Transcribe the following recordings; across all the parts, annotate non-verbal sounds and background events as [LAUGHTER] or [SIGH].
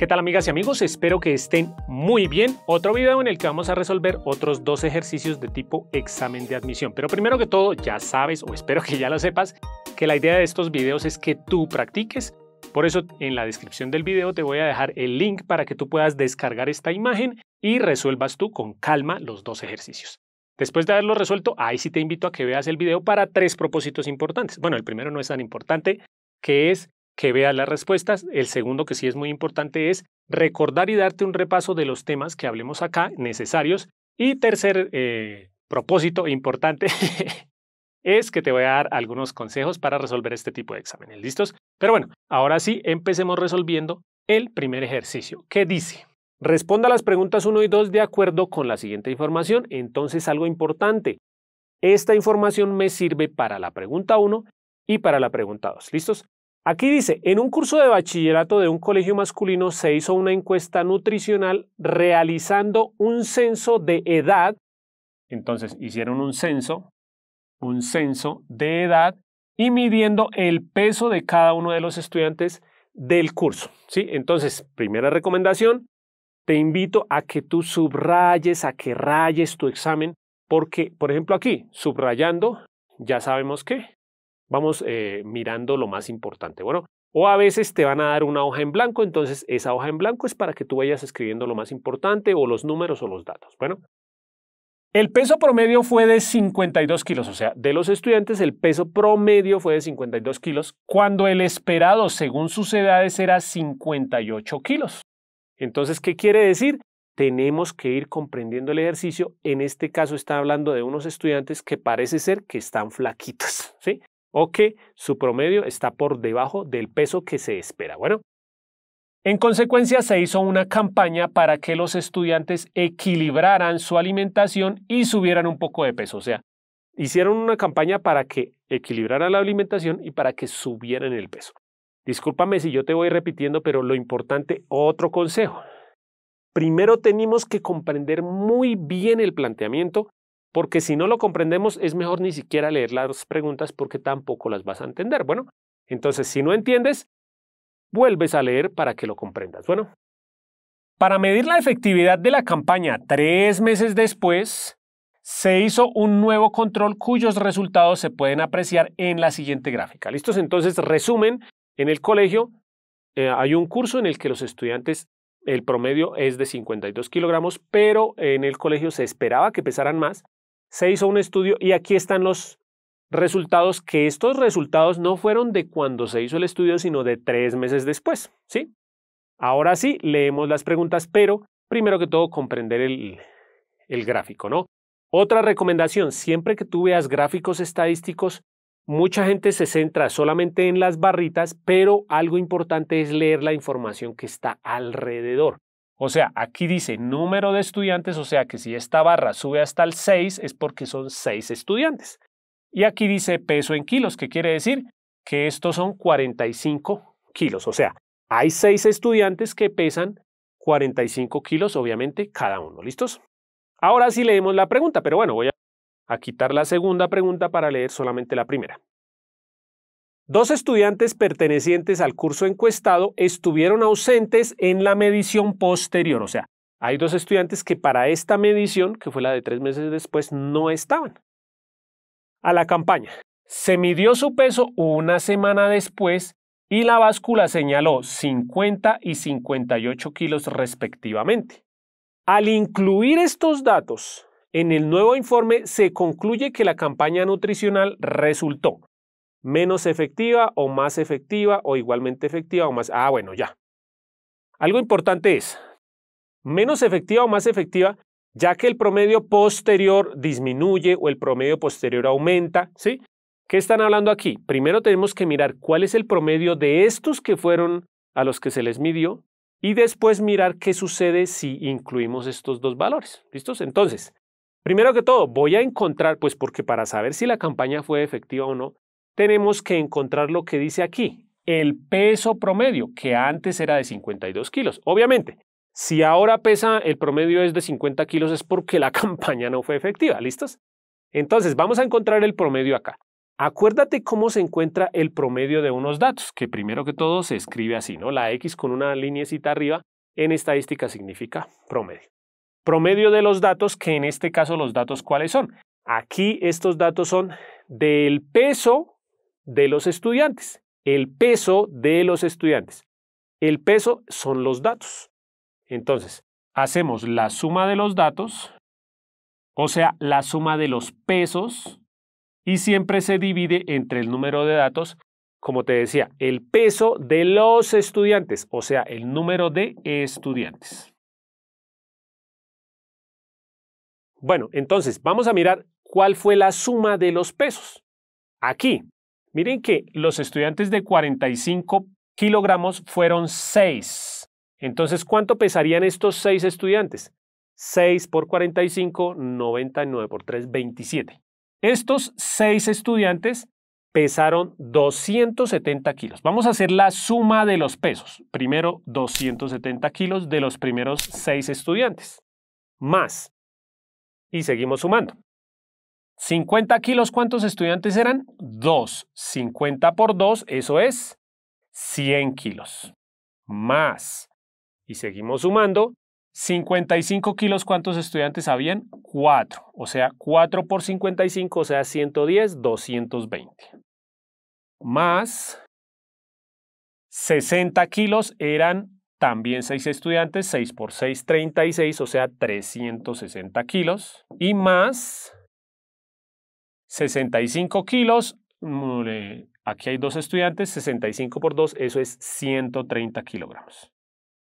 ¿Qué tal amigas y amigos? Espero que estén muy bien. Otro video en el que vamos a resolver otros dos ejercicios de tipo examen de admisión. Pero primero que todo, ya sabes o espero que ya lo sepas, que la idea de estos videos es que tú practiques. Por eso en la descripción del video te voy a dejar el link para que tú puedas descargar esta imagen y resuelvas tú con calma los dos ejercicios. Después de haberlo resuelto, ahí sí te invito a que veas el video para tres propósitos importantes. Bueno, el primero no es tan importante, que es que vea las respuestas. El segundo, que sí es muy importante, es recordar y darte un repaso de los temas que hablemos acá necesarios. Y tercer eh, propósito importante [LAUGHS] es que te voy a dar algunos consejos para resolver este tipo de exámenes. ¿Listos? Pero bueno, ahora sí, empecemos resolviendo el primer ejercicio. ¿Qué dice? Responda las preguntas 1 y 2 de acuerdo con la siguiente información. Entonces, algo importante. Esta información me sirve para la pregunta 1 y para la pregunta 2. ¿Listos? Aquí dice, en un curso de bachillerato de un colegio masculino se hizo una encuesta nutricional realizando un censo de edad. Entonces hicieron un censo, un censo de edad y midiendo el peso de cada uno de los estudiantes del curso. ¿sí? Entonces, primera recomendación, te invito a que tú subrayes, a que rayes tu examen, porque, por ejemplo, aquí, subrayando, ya sabemos que vamos eh, mirando lo más importante. Bueno, o a veces te van a dar una hoja en blanco, entonces esa hoja en blanco es para que tú vayas escribiendo lo más importante o los números o los datos. Bueno, el peso promedio fue de 52 kilos, o sea, de los estudiantes el peso promedio fue de 52 kilos, cuando el esperado según sus edades era 58 kilos. Entonces, ¿qué quiere decir? Tenemos que ir comprendiendo el ejercicio. En este caso está hablando de unos estudiantes que parece ser que están flaquitos, [LAUGHS] ¿sí? o que su promedio está por debajo del peso que se espera. Bueno, en consecuencia se hizo una campaña para que los estudiantes equilibraran su alimentación y subieran un poco de peso. O sea, hicieron una campaña para que equilibraran la alimentación y para que subieran el peso. Discúlpame si yo te voy repitiendo, pero lo importante, otro consejo. Primero tenemos que comprender muy bien el planteamiento porque si no lo comprendemos es mejor ni siquiera leer las preguntas porque tampoco las vas a entender. Bueno, entonces si no entiendes, vuelves a leer para que lo comprendas. Bueno, para medir la efectividad de la campaña tres meses después, se hizo un nuevo control cuyos resultados se pueden apreciar en la siguiente gráfica. ¿Listos? Entonces, resumen, en el colegio eh, hay un curso en el que los estudiantes, el promedio es de 52 kilogramos, pero en el colegio se esperaba que pesaran más se hizo un estudio y aquí están los resultados, que estos resultados no fueron de cuando se hizo el estudio, sino de tres meses después, ¿sí? Ahora sí, leemos las preguntas, pero primero que todo comprender el, gráfico, ¿no? Otra recomendación, siempre que tú veas gráficos estadísticos, mucha gente se centra solamente en las barritas, pero algo importante es leer la información que está alrededor. O sea, aquí dice número de estudiantes, o sea que si esta barra sube hasta el 6 es porque son 6 estudiantes. Y aquí dice peso en kilos, que quiere decir que estos son 45 kilos. O sea, hay 6 estudiantes que pesan 45 kilos, obviamente, cada uno. ¿Listos? Ahora sí leemos la pregunta, pero bueno, voy a quitar la segunda pregunta para leer solamente la primera. Dos estudiantes pertenecientes al curso encuestado estuvieron ausentes en la medición posterior, o sea, hay dos estudiantes que para esta medición, que fue la de tres meses después, no estaban. A la campaña. Se midió su peso una semana después y la báscula señaló 50 y 58 kilos respectivamente. Al incluir estos datos en el nuevo informe, se concluye que la campaña nutricional resultó menos efectiva o más efectiva o igualmente efectiva o más... Ah, bueno, ya. Algo importante es, menos efectiva o más efectiva, ya que el promedio posterior disminuye o el promedio posterior aumenta, ¿sí? ¿Qué están hablando aquí? Primero tenemos que mirar cuál es el promedio de estos que fueron a los que se les midió y después mirar qué sucede si incluimos estos dos valores. ¿Listos? Entonces, primero que todo, voy a encontrar, pues porque para saber si la campaña fue efectiva o no, tenemos que encontrar lo que dice aquí, el peso promedio, que antes era de 52 kilos. Obviamente, si ahora pesa, el promedio es de 50 kilos, es porque la [LAUGHS] campaña no fue efectiva, ¿listos? Entonces, vamos a encontrar el promedio acá. Acuérdate cómo se encuentra el promedio de unos datos, que primero que todo se escribe así, ¿no? La X con una linecita arriba en estadística significa promedio. Promedio de los datos, que en este caso los datos cuáles son. Aquí estos datos son del peso de los estudiantes, el peso de los estudiantes. El peso son los datos. Entonces, hacemos la suma de los datos, o sea, la suma de los pesos, y siempre se divide entre el número de datos, como te decía, el peso de los estudiantes, o sea, el número de estudiantes. Bueno, entonces vamos a mirar cuál fue la suma de los pesos. Aquí, Miren que los estudiantes de 45 kilogramos fueron 6. Entonces, ¿cuánto pesarían estos 6 estudiantes? 6 por 45, 99 por 3, 27. Estos 6 estudiantes pesaron 270 kilos. Vamos a hacer la suma de los pesos. Primero, 270 kilos de los primeros 6 estudiantes. Más. Y seguimos sumando. 50 kilos, ¿cuántos estudiantes eran? 2. 50 por 2, eso es 100 kilos. Más. Y seguimos sumando. 55 kilos, ¿cuántos estudiantes habían? 4. O sea, 4 por 55, o sea, 110, 220. Más 60 kilos eran también 6 estudiantes, 6 por 6, 36, o sea, 360 kilos. Y más 65 kilos, mm, eh, aquí hay dos estudiantes, 65 por 2, eso es 130 kilogramos.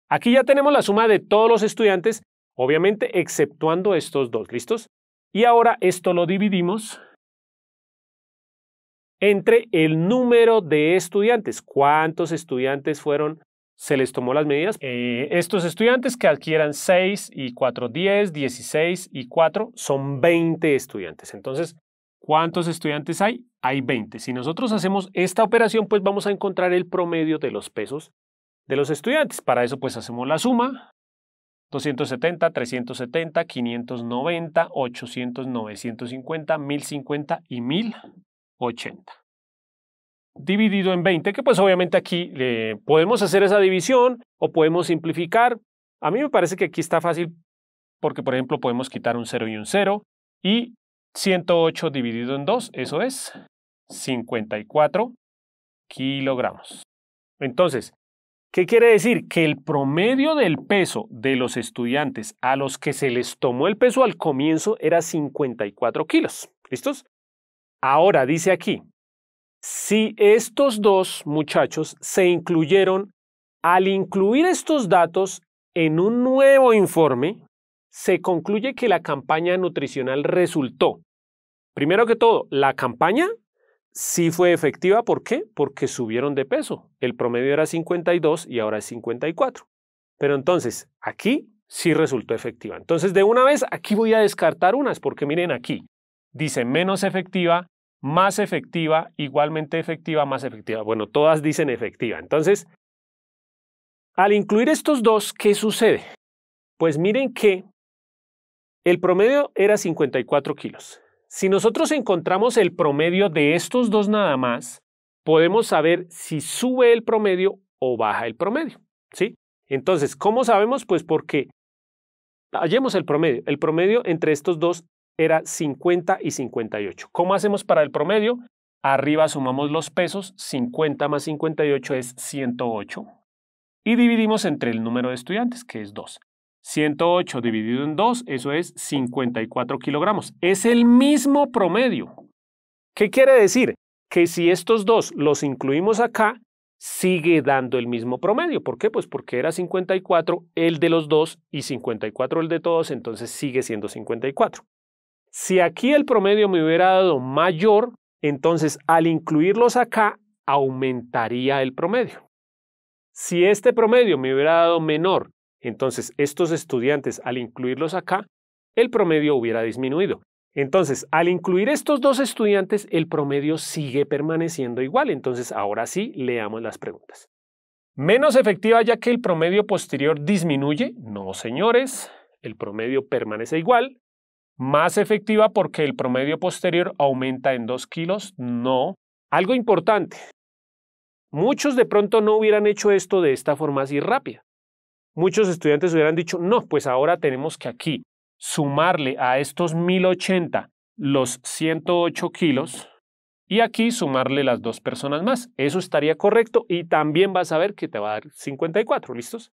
Aquí ya tenemos la suma de todos los estudiantes, obviamente exceptuando estos dos, ¿listos? Y ahora esto lo dividimos entre el número de estudiantes. ¿Cuántos estudiantes fueron? Se les tomó las medidas. Eh, estos estudiantes que adquieran 6 y 4, 10, 16 y 4 son 20 estudiantes. Entonces, ¿Cuántos estudiantes hay? Hay 20. Si nosotros hacemos esta operación, pues vamos a encontrar el promedio de los pesos de los estudiantes. Para eso, pues hacemos la suma. 270, 370, 590, 800, 950, 1050 y 1080. Dividido en 20, que pues obviamente aquí le eh, podemos hacer esa división o podemos simplificar. A mí me parece que aquí está fácil porque, por ejemplo, podemos quitar un 0 y un 0 y 108 dividido en 2, eso es 54 kilogramos. Entonces, ¿qué quiere decir? Que el promedio del peso de los estudiantes a los que se les tomó el peso al comienzo era 54 kilos. ¿Listos? Ahora dice aquí, si estos dos muchachos se incluyeron, al incluir estos datos en un nuevo informe, se concluye que la campaña nutricional resultó. Primero que todo, la campaña sí fue efectiva. ¿Por qué? Porque subieron de peso. El promedio era 52 y ahora es 54. Pero entonces, aquí sí resultó efectiva. Entonces, de una vez, aquí voy a descartar unas, porque miren aquí. Dice menos efectiva, más efectiva, igualmente efectiva, más efectiva. Bueno, todas dicen efectiva. Entonces, al incluir estos dos, ¿qué sucede? Pues miren que el promedio era 54 kilos. Si nosotros encontramos el promedio de estos dos nada más, podemos saber si sube el promedio o baja el promedio. ¿sí? Entonces, ¿cómo sabemos? Pues porque hallemos el promedio. El promedio entre estos dos era 50 y 58. ¿Cómo hacemos para el promedio? Arriba sumamos los pesos, 50 más 58 es 108, y dividimos entre el número de estudiantes, que es 2. 108 dividido en 2, eso es 54 kilogramos. Es el mismo promedio. ¿Qué quiere decir? Que si estos dos los incluimos acá, sigue dando el mismo promedio. ¿Por qué? Pues porque era 54 el de los dos y 54 el de todos, entonces sigue siendo 54. Si aquí el promedio me hubiera dado mayor, entonces al incluirlos acá, aumentaría el promedio. Si este promedio me hubiera dado menor entonces, estos estudiantes, al incluirlos acá, el promedio hubiera disminuido. Entonces, al incluir estos dos estudiantes, el promedio sigue permaneciendo igual. Entonces, ahora sí, leamos las preguntas. ¿Menos efectiva ya que el promedio posterior disminuye? No, señores, el promedio permanece igual. ¿Más efectiva porque el promedio posterior aumenta en 2 kilos? No. Algo importante. Muchos de pronto no hubieran hecho esto de esta forma así rápida muchos estudiantes hubieran dicho, no, pues ahora tenemos que aquí sumarle a estos 1080 los 108 kilos y aquí sumarle las dos personas más. Eso estaría correcto y también vas a ver que te va a dar 54, ¿listos?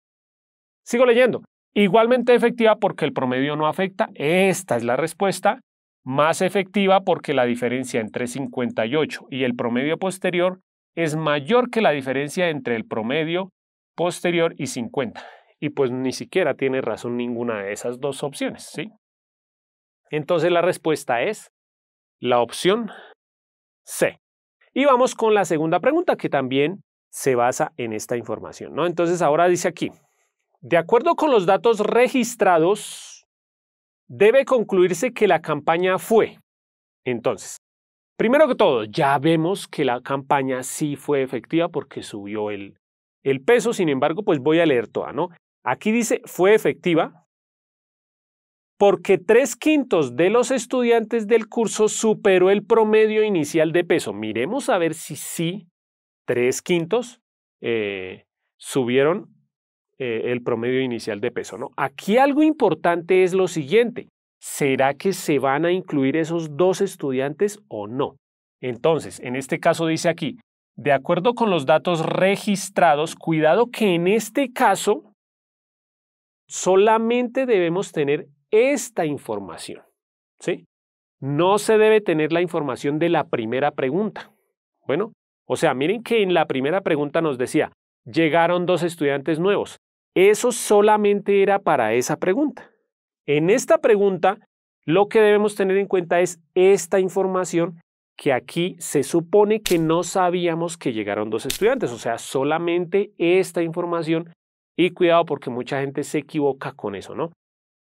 Sigo leyendo. Igualmente efectiva porque el promedio no afecta. Esta es la respuesta. Más efectiva porque la diferencia entre 58 y el promedio posterior es mayor que la diferencia entre el promedio posterior y 50 y pues ni siquiera tiene razón ninguna de esas dos opciones, ¿sí? Entonces la respuesta es la opción C. Y vamos con la segunda pregunta que también se basa en esta información, ¿no? Entonces ahora dice aquí, de acuerdo con los datos registrados, debe concluirse que la campaña fue. Entonces, primero que todo, ya vemos que la campaña sí fue efectiva porque subió el, el peso, sin embargo, pues voy a leer toda, ¿no? Aquí dice, fue efectiva porque tres quintos de los estudiantes del curso superó el promedio inicial de peso. Miremos a ver si sí, tres quintos eh, subieron eh, el promedio inicial de peso. Aquí algo importante es lo siguiente. ¿Será que se van a incluir esos dos estudiantes o no? Entonces, en este caso dice aquí, de acuerdo con los datos registrados, cuidado que en este caso solamente debemos tener esta información. ¿sí? No se debe tener la información de la primera pregunta. Bueno, o sea, miren que en la primera pregunta nos decía, llegaron dos estudiantes nuevos. Eso solamente era para esa pregunta. En esta pregunta, lo que debemos tener en cuenta es esta información que aquí se supone que no sabíamos que llegaron dos estudiantes, o sea, solamente esta información y cuidado porque mucha gente se equivoca con eso, ¿no?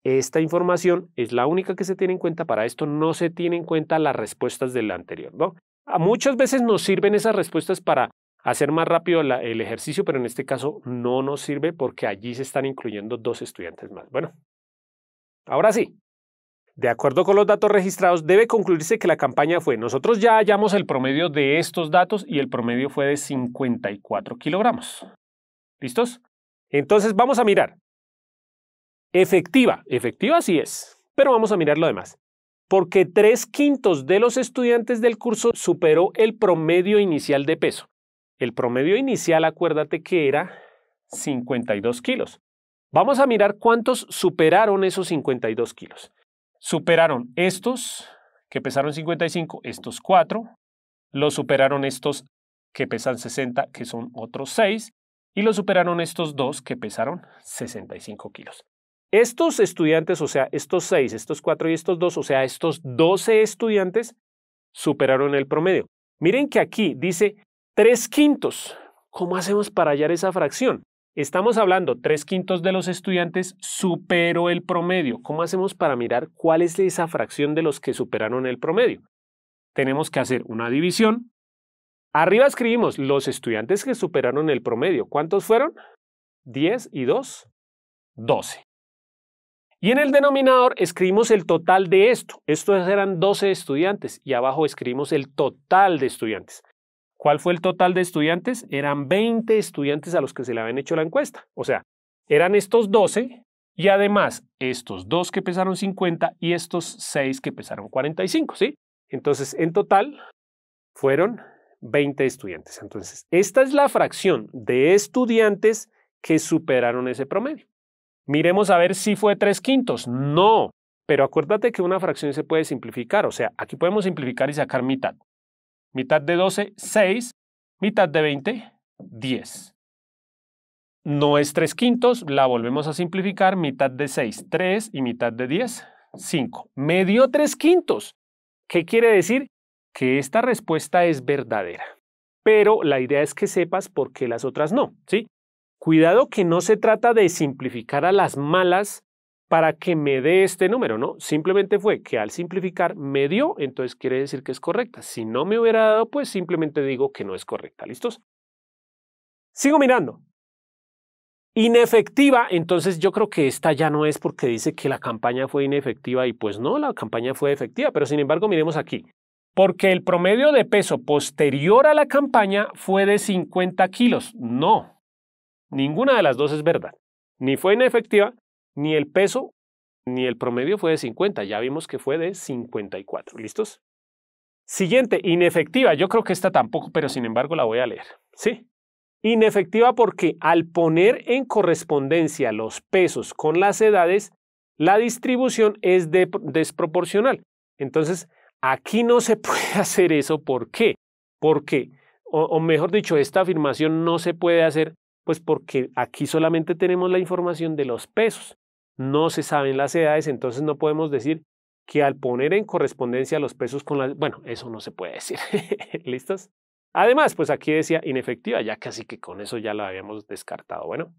Esta información es la única que se tiene en cuenta para esto, no se tiene en cuenta las respuestas del anterior, ¿no? A muchas veces nos sirven esas respuestas para hacer más rápido el ejercicio, pero en este caso no nos sirve porque allí se están incluyendo dos estudiantes más. Bueno, ahora sí. De acuerdo con los datos registrados, debe concluirse que la campaña fue, nosotros ya hallamos el promedio de estos datos y el promedio fue de 54 kilogramos. ¿Listos? Entonces vamos a mirar. Efectiva, efectiva sí es, pero vamos a mirar lo demás. Porque tres quintos de los estudiantes del curso superó el promedio inicial de peso. El promedio inicial, acuérdate que era 52 kilos. Vamos a mirar cuántos superaron esos 52 kilos. Superaron estos, que pesaron 55, estos cuatro, Los superaron estos que pesan 60, que son otros seis, y lo superaron estos dos que pesaron 65 kilos. Estos estudiantes, o sea, estos seis, estos cuatro y estos dos, o sea, estos 12 estudiantes superaron el promedio. Miren que aquí dice tres quintos. ¿Cómo hacemos para hallar esa fracción? Estamos hablando, tres quintos de los estudiantes superó el promedio. ¿Cómo hacemos para mirar cuál es esa fracción de los que superaron el promedio? Tenemos que hacer una división Arriba escribimos los estudiantes que superaron el promedio. ¿Cuántos fueron? 10 y 2, 12. Y en el denominador escribimos el total de esto. Estos eran 12 estudiantes y abajo escribimos el total de estudiantes. ¿Cuál fue el total de estudiantes? Eran 20 estudiantes a los que se le habían hecho la encuesta. O sea, eran estos 12 y además estos dos que pesaron 50 y estos 6 que pesaron 45, ¿sí? Entonces, en total fueron 20 estudiantes. Entonces, esta es la fracción de estudiantes que superaron ese promedio. Miremos a ver si fue tres quintos. No, pero acuérdate que una fracción se puede simplificar. O sea, aquí podemos simplificar y sacar mitad. Mitad de 12, 6. Mitad de 20, 10. No es tres quintos, la volvemos a simplificar. Mitad de 6, 3 y mitad de 10, 5. Me dio tres quintos. ¿Qué quiere decir? que esta respuesta es verdadera, pero la idea es que sepas por qué las otras no, ¿sí? Cuidado que no se trata de simplificar a las malas para que me dé este número, ¿no? Simplemente fue que al simplificar me dio, entonces quiere decir que es correcta. Si no me hubiera dado, pues simplemente digo que no es correcta, ¿listos? Sigo mirando. Inefectiva, entonces yo creo que esta ya no es porque dice que la campaña fue inefectiva y pues no, la campaña fue efectiva, pero sin embargo miremos aquí porque el promedio de peso posterior a la campaña fue de 50 kilos. No, ninguna de las dos es verdad. Ni fue inefectiva, ni el peso, ni el promedio fue de 50. Ya vimos que fue de 54. ¿Listos? Siguiente, inefectiva. Yo creo que esta tampoco, pero sin embargo la voy a leer. Sí. Inefectiva porque al poner en correspondencia los pesos con las edades, la distribución es desproporcional. Entonces, Aquí no se [LAUGHS] puede hacer eso. ¿Por qué? Porque, o, o mejor dicho, esta afirmación no se puede hacer, pues porque aquí solamente tenemos la información de los pesos. No se saben las edades, entonces no podemos decir que al poner en correspondencia los pesos con las... Bueno, eso no se puede decir. [LAUGHS] ¿Listos? Además, pues aquí decía inefectiva, ya casi que con eso ya la habíamos descartado. Bueno.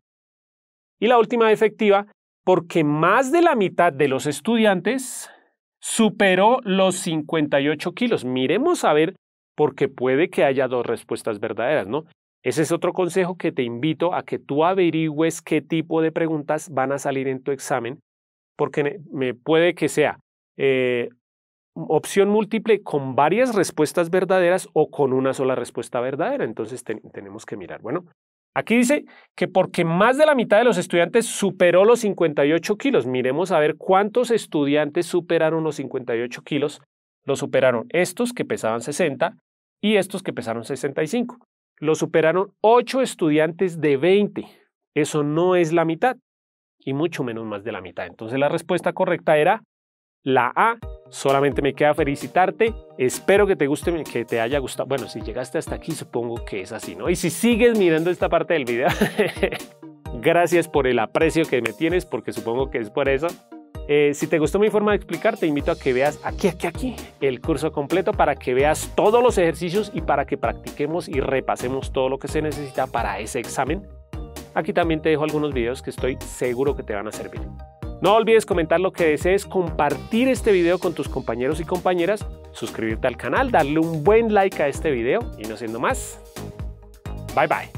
Y la última efectiva, porque más de la mitad de los estudiantes superó los 58 kilos. Miremos a ver, porque puede que haya dos respuestas verdaderas, ¿no? Ese es otro consejo que te invito a que tú averigües qué tipo de preguntas van a salir en tu examen, porque me puede que sea eh, opción múltiple con varias respuestas verdaderas o con una sola respuesta verdadera. Entonces tenemos que mirar. Bueno, Aquí dice que porque más de la mitad de los estudiantes superó los 58 kilos. Miremos a ver cuántos estudiantes superaron los 58 kilos. Los superaron estos que pesaban 60 y estos que pesaron 65. Lo superaron 8 estudiantes de 20. Eso no es la mitad y mucho menos más de la mitad. Entonces la respuesta correcta era la A. Solamente me queda felicitarte. Espero que te guste, que te haya gustado. Bueno, si llegaste hasta aquí, supongo que es así, ¿no? Y si sigues mirando esta parte del video, [LAUGHS] gracias por el aprecio que me tienes, porque supongo que es por eso. Eh, si te gustó mi forma de explicar, te invito a que veas aquí, aquí, aquí el curso completo para que veas todos los ejercicios y para que practiquemos y repasemos todo lo que se necesita para ese examen. Aquí también te dejo algunos videos que estoy seguro que te van a servir. No olvides comentar lo que desees, compartir este video con tus compañeros y compañeras, suscribirte al canal, darle un buen like a este video y no siendo más, bye bye.